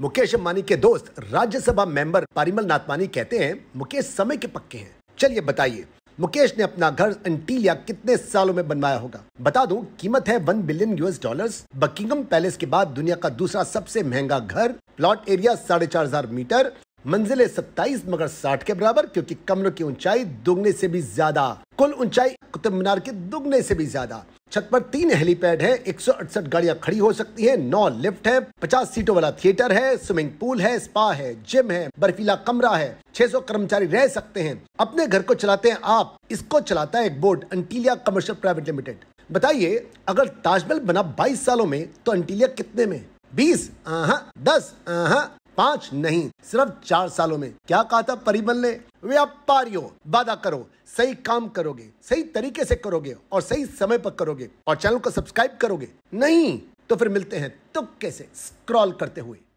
मुकेश अंबानी के दोस्त राज्यसभा मेंबर पारिमल नाथवानी कहते हैं मुकेश समय के पक्के हैं चलिए बताइए मुकेश ने अपना घर अंटीलिया कितने सालों में बनवाया होगा बता दूं कीमत है one billion US dollars Buckingham Palace के बाद दुनिया का दूसरा सबसे महंगा घर प्लॉट एरिया साढ़े चार हजार मीटर मंजिले सत्ताईस मगर साठ के बराबर क्योंकि कमरों की ऊंचाई दुगने से भी ज्यादा कुल ऊंचाई कुतुब मीनार के दुगने से भी ज्यादा छत पर तीन हेलीपैड है एक गाड़ियां खड़ी हो सकती है नौ लिफ्ट है पचास सीटों वाला थिएटर है स्विमिंग पूल है स्पा है जिम है बर्फीला कमरा है 600 कर्मचारी रह सकते हैं अपने घर को चलाते हैं आप इसको चलाता है एक board Antilia commercial private limited बताइए अगर ताजमहल बना बाईस सालों में तो अंटीलिया कितने में बीस दस 10 पाँच नहीं सिर्फ चार सालों में क्या कहा था परिमल ने व्यापारियों वादा करो सही काम करोगे सही तरीके से करोगे और सही समय पर करोगे और चैनल को सब्सक्राइब करोगे नहीं तो फिर मिलते हैं तुक्के से स्क्रॉल करते हुए